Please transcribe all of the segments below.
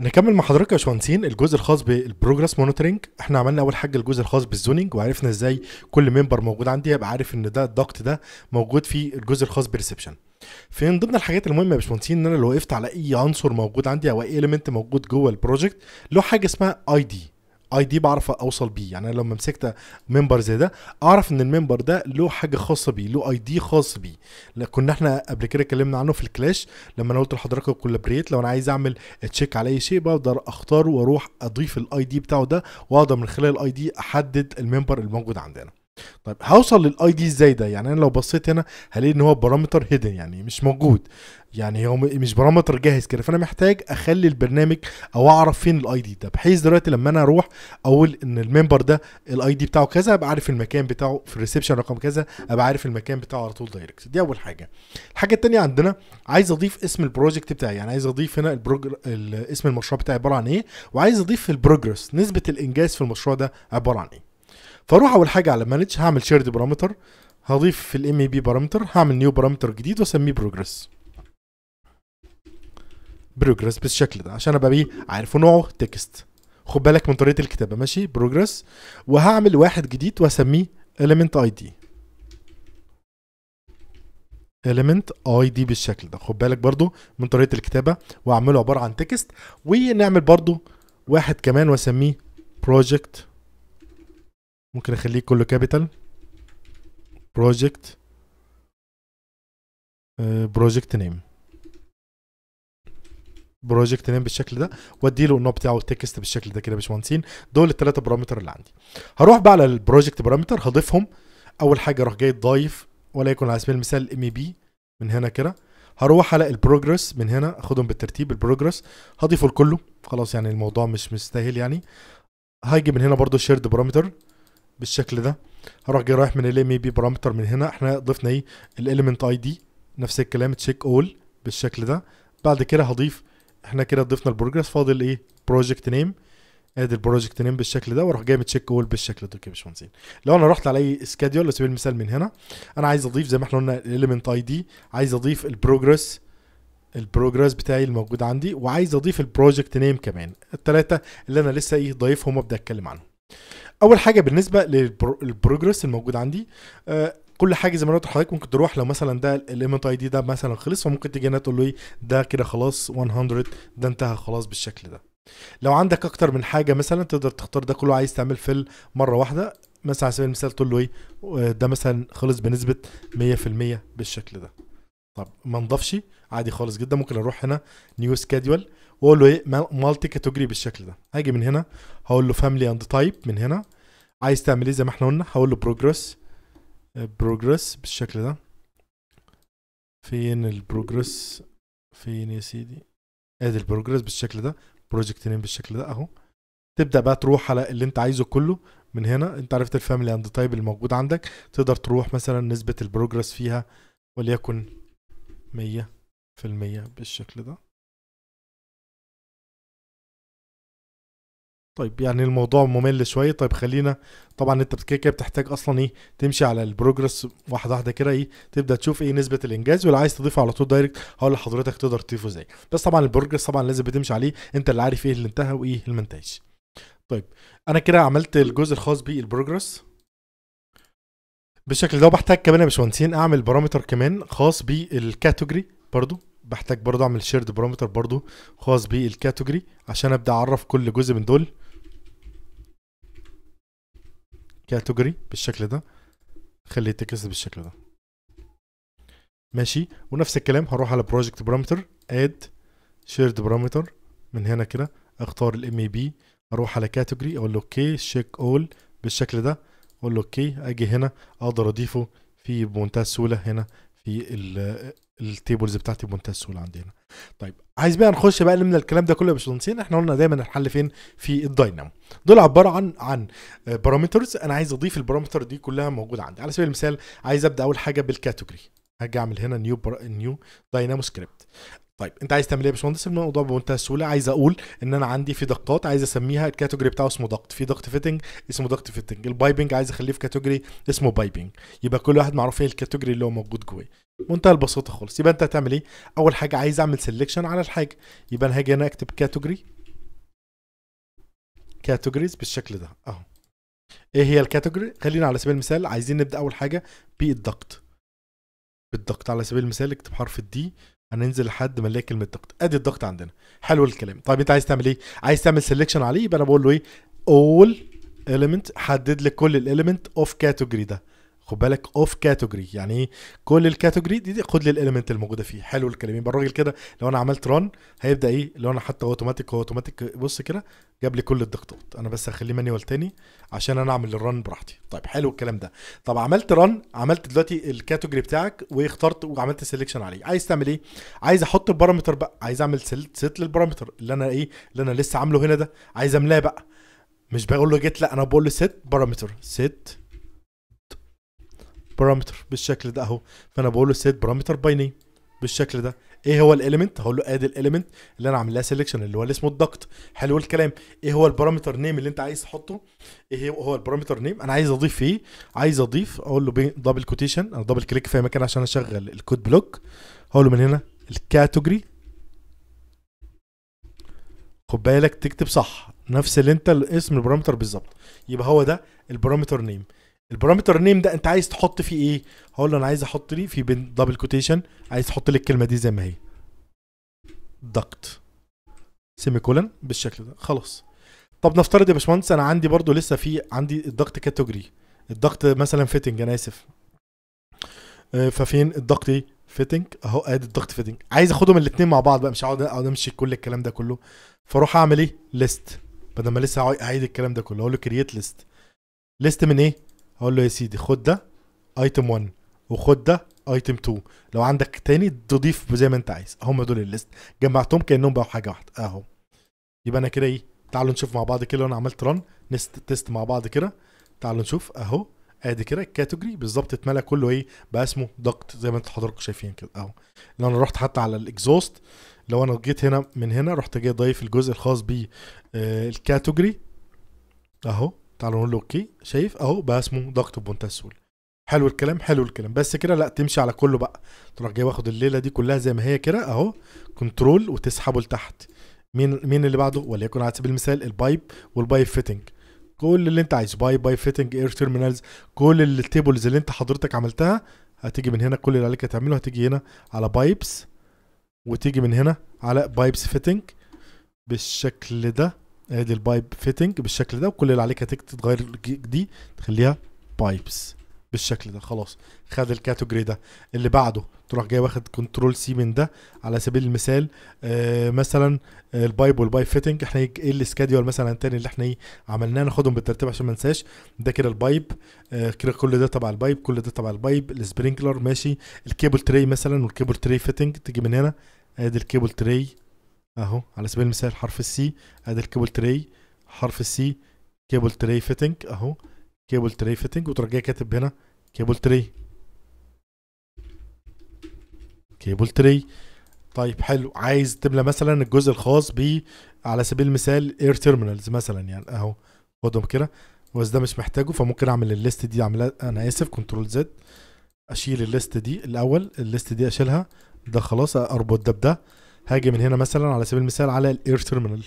نكمل مع حضرتك يا باشمهندسين الجزء الخاص بالبروجرس مونيتورنج احنا عملنا اول حاجه الجزء الخاص بالزوننج وعرفنا ازاي كل ممبر موجود عندي هيبقى عارف ان ده الضغط ده موجود في الجزء الخاص بالريسبشن في ضمن الحاجات المهمه يا باشمهندسين ان انا لو وقفت على اي عنصر موجود عندي او اي اليمنت موجود جوه البروجكت له حاجه اسمها اي دي اي دي بعرف اوصل بيه يعني انا لما مسكت منبر زي ده اعرف ان المنبر ده له حاجه خاصه بيه له اي دي خاص بيه كنا احنا قبل كده اتكلمنا عنه في الكلاش لما انا قلت لحضرتك كولابريت لو انا عايز اعمل تشيك على اي شيء بقدر اختار واروح اضيف الاي دي بتاعه ده واقدر من خلال الاي دي احدد المنبر الموجود عندنا طيب هوصل للاي دي ازاي ده يعني انا لو بصيت هنا هلاقي ان هو بارامتر هيدن يعني مش موجود يعني هو مش بارامتر جاهز كده فانا محتاج اخلي البرنامج او اعرف فين الاي دي ده بحيث دلوقتي لما انا اروح اقول ان الممبر ده الاي دي بتاعه كذا ابقى عارف المكان بتاعه في الريسبشن رقم كذا ابقى عارف المكان بتاعه على طول دايركت دي اول حاجه الحاجه الثانيه عندنا عايز اضيف اسم البروجكت بتاعي يعني عايز اضيف هنا البروجر... اسم المشروع بتاعي عباره عن ايه وعايز اضيف البروجرس نسبه الانجاز في المشروع ده عباره عن ايه فاروح اول حاجه على مانج هعمل شيرد بارامتر هضيف في الام اي بي بارامتر هعمل نيو بارامتر جديد واسميه بروجريس بروجريس بالشكل ده عشان ابقى بيه عارف نوعه تكست خد بالك من طريقه الكتابه ماشي بروجريس وهعمل واحد جديد واسميه element id element id بالشكل ده خد بالك برضو من طريقه الكتابه واعمله عباره عن تكست ونعمل برضو واحد كمان واسميه project ممكن اخليه كله كابيتال بروجكت بروجكت نيم بروجكت نيم بالشكل ده وادي له النوع بتاعه التكست بالشكل ده كده يا باشمهندسين دول الثلاثه بارامتر اللي عندي هروح بقى على البروجكت بارامتر هضيفهم اول حاجه اروح جاي ضايف وليكن على سبيل المثال ام بي e من هنا كده هروح على البروجرس من هنا اخدهم بالترتيب البروجرس هضيفه لكله خلاص يعني الموضوع مش مستاهل يعني هاجي من هنا برضو شيرد بارامتر بالشكل ده هروح جاي رايح من ال بي بارامتر e من هنا احنا ضفنا ايه الاليمنت اي دي نفس الكلام تشيك اول بالشكل ده بعد كده هضيف احنا كده ضفنا البروجرس فاضل ايه بروجكت نيم ادي البروجكت نيم بالشكل ده واروح جاي متشيك اول بالشكل ده كده باشمهندسين لو انا رحت على اي سكادول على سبيل المثال من هنا انا عايز اضيف زي ما احنا قلنا الاليمنت اي دي عايز اضيف البروجرس البروجرس بتاعي الموجود عندي وعايز اضيف البروجكت نيم كمان الثلاثه اللي انا لسه ايه ضايفهم وابدا اتكلم عنهم اول حاجه بالنسبه للبروجرس الموجود عندي آه كل حاجه زي ما قلت لحضرتك ممكن تروح لو مثلا ده الايمنت اي دي ده مثلا خلص فممكن تيجي هنا تقول له ايه ده كده خلاص 100 ده انتهى خلاص بالشكل ده لو عندك اكتر من حاجه مثلا تقدر تختار ده كله عايز تعمل فيل مره واحده مثلا على سبيل المثال تقول له ايه آه، ده مثلا خلص بنسبه 100% بالشكل ده طب ما نضفش عادي خالص جدا ممكن اروح هنا نيو سكادول واقول له ايه مالتي كاتيجوري بالشكل ده هاجي من هنا هقول له فاملي اند تايب من هنا عايز تعمل ايه زي ما احنا قلنا هقول له بروجرس بروجرس آه، بالشكل ده فين البروجرس فين يا سيدي ادي إيه البروجرس بالشكل ده بروجكت نيم بالشكل ده اهو تبدا بقى تروح على اللي انت عايزه كله من هنا انت عرفت الفاملي اند تايب الموجود عندك تقدر تروح مثلا نسبه البروجرس فيها وليكن مية في المية بالشكل ده طيب يعني الموضوع ممل شويه طيب خلينا طبعا انت كده كده بتحتاج اصلا ايه تمشي على البروجرس واحده واحده كده ايه تبدا تشوف ايه نسبه الانجاز ولو عايز تضيفه على طول دايركت هقول لحضرتك تقدر تضيفه ازاي بس طبعا البروجرس طبعا لازم بتمشي عليه انت اللي عارف ايه اللي انتهى وايه اللي ما طيب انا كده عملت الجزء الخاص بالبروجرس بالشكل ده وبحتاج كمان يا باشمهندسين اعمل بارامتر كمان خاص بالكاتيجوري برضو بحتاج برضو اعمل شيرد بارامتر برضو خاص بالكاتيجوري عشان ابدا اعرف كل جزء من دول كاتيجوري بالشكل ده خلي التكست بالشكل ده ماشي ونفس الكلام هروح على بروجكت بارامتر اد شيرد بارامتر من هنا كده اختار الام اي بي اروح على كاتيجوري اقول له اوكي شيك اول بالشكل ده اقول له اوكي اجي هنا اقدر اضيفه في بمنتهى السهوله هنا في التيبلز بتاعتي بمنتهى السهوله عندي هنا طيب عايز بقى نخش بقى من الكلام ده كله يا باشمهندسين احنا قلنا دايما الحل فين في الداينامو دول عباره عن عن بارامترز انا عايز اضيف البارامتر دي كلها موجوده عندي على سبيل المثال عايز ابدا اول حاجه بالكاتيجوري هاجي اعمل هنا نيو نيو داينامو سكريبت طيب انت عايز تعمل ايه يا باشمهندس الموضوع بمنتهى السهوله عايز اقول ان انا عندي في دقات عايز اسميها الكاتيجوري بتاعه اسمه ضغط في ضغط فيتنج اسمه ضغط فيتنج البايبنج عايز اخليه في كاتيجوري اسمه بايبنج يبقى كل واحد معروف ايه الكاتيجوري اللي هو موجود جواه منتهى البساطه خالص يبقى انت هتعمل ايه اول حاجه عايز اعمل سيلكشن على الحاجه يبقى انا هاجي هنا اكتب كاتيجوري كاتيجوريز بالشكل ده اهو ايه هي الكاتيجوري خلينا على سبيل المثال عايزين نبدا اول حاجه بالدقت بالضغط على سبيل المثال اكتب حرف الدي هننزل لحد ما نلاقي كلمه ضغط ادي الضغط عندنا حلو الكلام طيب انت عايز تعمل ايه عايز تعمل سيلكشن عليه إيه؟ يبقى انا بقول له ايه اول element حدد لي كل الاليمنت اوف كاتيجوري ده خد بالك اوف كاتيجوري يعني إيه؟ كل الكاتيجوري دي, دي خد لي الاليمنت الموجوده فيه حلو الكلام يبقى الراجل كده لو انا عملت ران هيبدا ايه لو انا حتى اوتوماتيك هو اوتوماتيك بص كده جاب لي كل الضغطات انا بس هخليه مانيوال تاني عشان انا اعمل الران براحتي طيب حلو الكلام ده طب عملت ران عملت دلوقتي الكاتيجوري بتاعك واخترت وعملت سيلكشن عليه عايز تعمل ايه عايز احط البارامتر بقى عايز اعمل سيت للبارامتر اللي انا ايه اللي انا لسه عامله هنا ده عايز املاه بقى مش بقول له جيت لا انا بقول له سيت بارامتر سيت بارامتر بالشكل ده اهو فانا بقول له سيت بارامتر باي نيم بالشكل ده ايه هو الاليمنت هقول له ادي الاليمنت اللي انا عامل لها سيلكشن اللي هو اللي اسمه الدكت حلو الكلام ايه هو البارامتر نيم اللي انت عايز تحطه ايه هو البارامتر نيم انا عايز اضيف فيه عايز اضيف اقول له دبل كوتيشن انا دبل كليك في مكان عشان اشغل الكود بلوك هقول له من هنا الكاتيجوري خد بالك تكتب صح نفس اللي انت اسم البارامتر بالظبط يبقى هو ده البارامتر نيم البارامتر نيم ده انت عايز تحط فيه ايه هقول له انا عايز احط لي في بين دبل كوتيشن عايز احط لي الكلمه دي زي ما هي دكت سيمي كولن بالشكل ده خلاص طب نفترض يا باشمهندس انا عندي برضو لسه في عندي الضغط كاتيجوري الضغط مثلا فيتنج انا اسف آه، ففين الضغط ايه فيتنج اهو ادي الضغط فيتنج عايز اخدهم الاثنين مع بعض بقى مش هقعد اقعد امشي كل الكلام ده كله فاروح اعمل ايه ليست بدل ما لسه اعيد الكلام ده كله اقول له كرييت ليست ليست من ايه هقول له يا سيدي خد ده ايتم 1 وخد ده ايتم 2 لو عندك تاني تضيف زي ما انت عايز هم دول الليست جمعتهم كانهم بقوا حاجه واحده اهو يبقى انا كده ايه تعالوا نشوف مع بعض كده لو انا عملت ران نست تيست مع بعض كده تعالوا نشوف اهو ادي كده الكاتيجوري بالظبط اتملى كله ايه بقى اسمه دكت زي ما انتوا حضراتكم شايفين كده اهو لو انا رحت حتى على الاكزوست لو انا جيت هنا من هنا رحت جاي ضايف الجزء الخاص بالكاتيجوري آه، اهو تعالوا نقول له اوكي شايف اهو بقى اسمه ضغط بمنتهى السهوله حلو الكلام حلو الكلام بس كده لا تمشي على كله بقى تروح جاي واخد الليله دي كلها زي ما هي كده اهو كنترول وتسحبه لتحت مين مين اللي بعده وليكن على سبيل المثال البايب والبايب فيتنج كل اللي انت عايزه بايب بايب فيتنج اير تيرمينالز كل التيبلز اللي انت حضرتك عملتها هتيجي من هنا كل اللي عليك تعمله هتيجي هنا على بايبس وتيجي من هنا على بايبس فيتنج بالشكل ده ادي البايب فيتنج بالشكل ده وكل اللي عليك هتك تتغير دي تخليها بايبس بالشكل ده خلاص خد الكاتيجوري ده اللي بعده تروح جاي واخد كنترول سي من ده على سبيل المثال آه مثلا آه، البايب والبايب فيتنج احنا ايه السكادول مثلا تاني اللي احنا ايه عملناه ناخدهم بالترتيب عشان ما ننساش ده كده البايب آه كده كل ده تبع البايب كل ده تبع البايب السبرينكلر ماشي الكيبل تري مثلا والكيبل تري فيتنج تيجي من هنا ادي الكيبل تري اهو على سبيل المثال حرف السي ادي الكيبل تري حرف السي كيبل تري فيتنج اهو كيبل تري فيتنج وترجع كاتب هنا كيبل تري كيبل تري طيب حلو عايز تملى مثلا الجزء الخاص ب على سبيل المثال اير تيرمينالز مثلا يعني اهو خدهم كده بس ده مش محتاجه فممكن اعمل الليست دي اعملها انا اسف كنترول زد اشيل الليست دي الاول الليست دي اشيلها ده خلاص اربط ده بده هاجي من هنا مثلا على سبيل المثال على الاير تيرمينال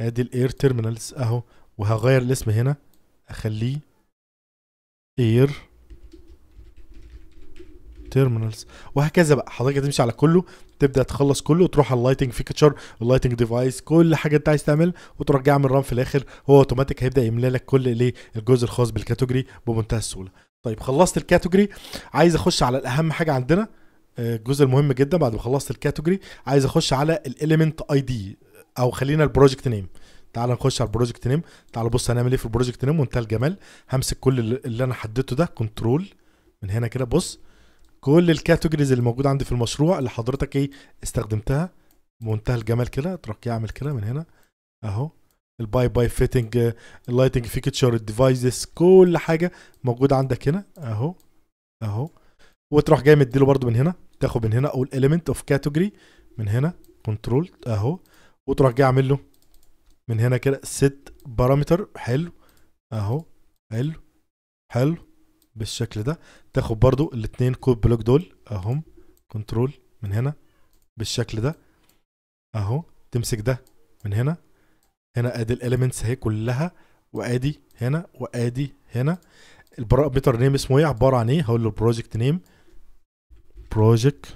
ادي الاير تيرمينالز اهو وهغير الاسم هنا اخليه اير تيرمينالز وهكذا بقى حضرتك هتمشي على كله تبدا تخلص كله وتروح على اللايتنج فيكتشر اللايتنج ديفايس كل حاجه انت عايز تعمل وترجعها من الرام في الاخر هو اوتوماتيك هيبدا يملى لك كل الايه الجزء الخاص بالكاتيجوري بمنتهى السهوله طيب خلصت الكاتيجوري عايز اخش على الاهم حاجه عندنا الجزء المهم جدا بعد ما خلصت الكاتيجوري عايز اخش على الاليمنت اي دي او خلينا البروجكت نيم تعال نخش على البروجكت نيم تعال بص هنعمل ايه في البروجكت نيم منتهى الجمال همسك كل اللي انا حددته ده كنترول من هنا كده بص كل الكاتيجوريز اللي موجوده عندي في المشروع اللي حضرتك ايه استخدمتها منتهى الجمال كده اترك اعمل كده من هنا اهو الباي باي فيتنج اللايتنج فيكتشر الديفايسز كل حاجه موجوده عندك هنا اهو اهو وتروح جاي مديله برضو من هنا تاخد من هنا اقول element of category من هنا كنترول اهو وتروح جاي عامل له من هنا كده set parameter حلو اهو حلو حلو بالشكل ده تاخد برضو الاثنين كود بلوك دول اهم كنترول من هنا بالشكل ده اهو تمسك ده من هنا هنا ادي الاليمنتس اهي كلها وادي هنا وادي هنا البارامتر نيم اسمه ايه عباره عن ايه هقول له بروجكت نيم بروجكت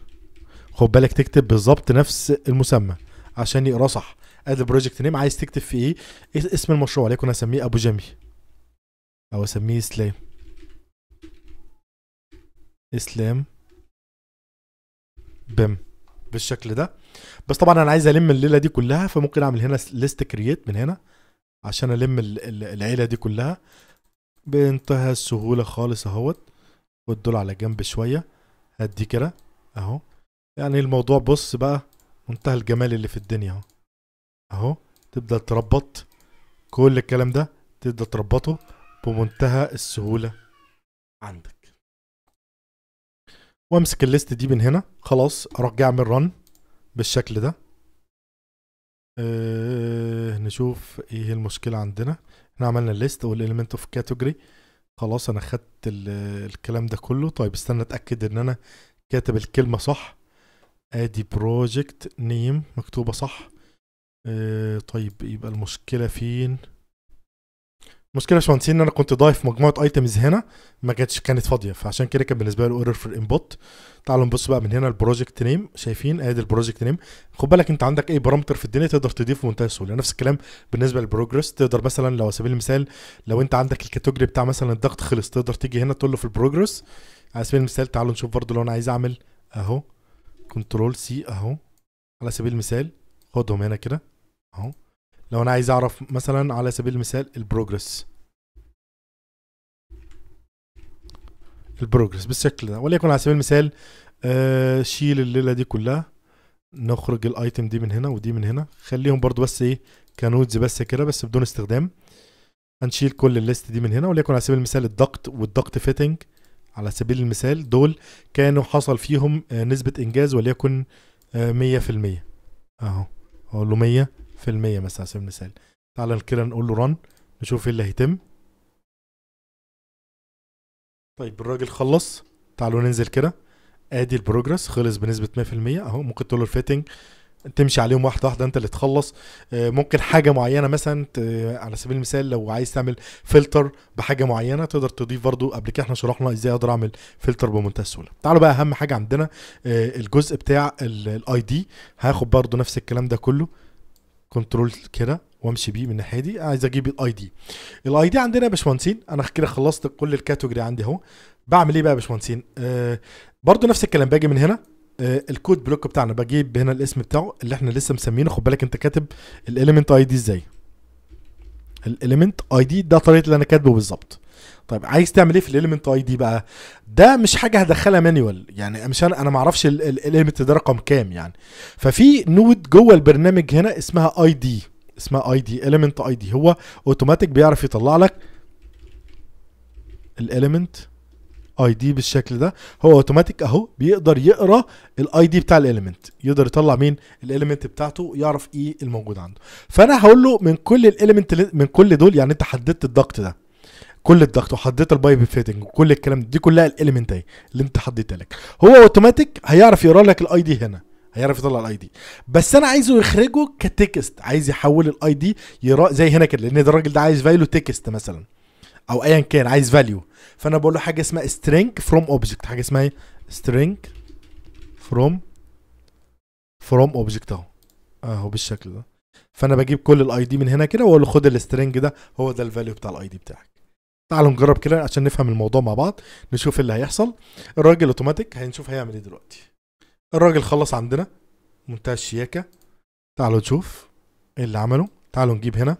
خد بالك تكتب بالظبط نفس المسمى عشان يقرا صح ادي البروجكت نيم عايز تكتب في ايه, إيه اسم المشروع وليكن اسميه ابو جيمي او اسميه اسلام اسلام بم بالشكل ده بس طبعا انا عايز الم الليله دي كلها فممكن اعمل هنا ليست كرييت من هنا عشان الم العيله دي كلها بانتهى السهوله خالص اهوت والدول على جنب شويه هدي كده اهو يعني الموضوع بص بقى منتهى الجمال اللي في الدنيا اهو اهو تبدأ تربط كل الكلام ده تبدأ تربطه بمنتهى السهولة عندك وامسك الليست دي من هنا خلاص اروح جاي اعمل رن بالشكل ده أه نشوف ايه المشكلة عندنا احنا عملنا الليست والاليمنت اوف كاتيجوري خلاص انا خدت الكلام ده كله طيب استنى اتاكد ان انا كاتب الكلمه صح ادي بروجكت نيم مكتوبه صح آه، طيب يبقى المشكله فين المشكله يا باشمهندسين ان انا كنت ضايف مجموعه ايتمز هنا ما كانتش كانت فاضيه فعشان كده كان بالنسبه لي اورر فور انبوت تعالوا نبص بقى من هنا البروجكت نيم شايفين ادي البروجكت نيم خد بالك انت عندك اي بارامتر في الدنيا تقدر تضيفه بمنتهى السهوله يعني نفس الكلام بالنسبه للبروجرس تقدر مثلا لو على سبيل المثال لو انت عندك الكاتيجوري بتاع مثلا الضغط خلص تقدر تيجي هنا تقول له في البروجرس على سبيل المثال تعالوا نشوف برضو لو انا عايز اعمل اهو كنترول سي اهو على سبيل المثال خدهم هنا كده اهو لو انا عايز اعرف مثلا على سبيل المثال البروجرس البروجرس بالشكل ده وليكن على سبيل المثال آه شيل الليله دي كلها نخرج الايتم دي من هنا ودي من هنا خليهم برضو بس ايه كنودز بس كده بس بدون استخدام هنشيل كل الليست دي من هنا وليكن على سبيل المثال الضغط والضغط فيتنج على سبيل المثال دول كانوا حصل فيهم آه، نسبة إنجاز وليكن 100% آه، أهو أقول له 100 في المية مثلا على سبيل المثال تعالى كده نقول له رن نشوف ايه اللي هيتم طيب الراجل خلص تعالوا ننزل كده ادي البروجرس خلص بنسبة 100% اهو ممكن تقول له الفيتنج تمشي عليهم واحده واحده انت اللي تخلص آه، ممكن حاجه معينه مثلا على سبيل المثال لو عايز تعمل فلتر بحاجه معينه تقدر تضيف برضو قبل كده احنا شرحنا ازاي اقدر اعمل فلتر بمنتهى السهوله تعالوا بقى اهم حاجه عندنا آه، الجزء بتاع الاي دي هاخد برضو نفس الكلام ده كله كنترول كده وامشي بيه من الناحيه دي عايز اجيب الاي دي الاي دي عندنا يا باشمهندسين انا كده خلصت كل الكاتيجوري عندي اهو بعمل ايه بقى يا باشمهندسين آه برضو نفس الكلام باجي من هنا آه الكود بلوك بتاعنا بجيب هنا الاسم بتاعه اللي احنا لسه مسمينه خد بالك انت كاتب الاليمنت اي دي ازاي الاليمنت اي دي ده طريقه اللي انا كاتبه بالظبط طيب عايز تعمل ايه في الاليمنت اي دي بقى ده مش حاجه هدخلها مانيوال يعني مش انا انا ما اعرفش الاليمنت ده رقم كام يعني ففي نود جوه البرنامج هنا اسمها اي دي اسمها اي دي اليمنت اي دي هو اوتوماتيك بيعرف يطلع لك الاليمنت اي دي بالشكل ده هو اوتوماتيك اهو بيقدر يقرا الاي دي بتاع الاليمنت يقدر يطلع مين الاليمنت بتاعته يعرف ايه الموجود عنده فانا هقول له من كل الاليمنت من كل دول يعني انت حددت الضغط ده كل الضغط وحطيت البايب فيتنج وكل الكلام دي كلها الاليمنت اهي اللي انت حطيتها لك هو اوتوماتيك هيعرف يقرا لك الاي دي هنا هيعرف يطلع الاي دي بس انا عايزه يخرجه كتكست عايز يحول الاي دي يقرا زي هنا كده لان ده الراجل ده عايز فاليو تكست مثلا او ايا كان عايز فاليو فانا بقول له حاجه اسمها string from object حاجه اسمها ايه string from from object اهو اهو بالشكل ده فانا بجيب كل الاي دي من هنا كده واقول له خد السترنج ده هو ده الفاليو بتاع الاي دي بتاعك تعالوا نجرب كده عشان نفهم الموضوع مع بعض نشوف اللي هيحصل الراجل اوتوماتيك هنشوف هيعمل ايه دلوقتي الراجل خلص عندنا منتهى الشياكه تعالوا نشوف ايه اللي عمله تعالوا نجيب هنا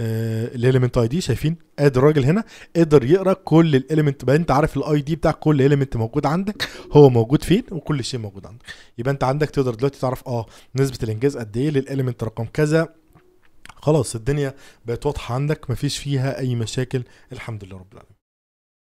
الاليمنت اي دي شايفين ادي الراجل هنا قدر يقرا كل الاليمنت بقى انت عارف الاي دي بتاع كل اليمنت موجود عندك هو موجود فين وكل شيء موجود عندك يبقى انت عندك تقدر دلوقتي تعرف اه نسبه الانجاز قد ايه للاليمنت رقم كذا خلاص الدنيا بقت واضحه عندك مفيش فيها اي مشاكل الحمد لله رب العالمين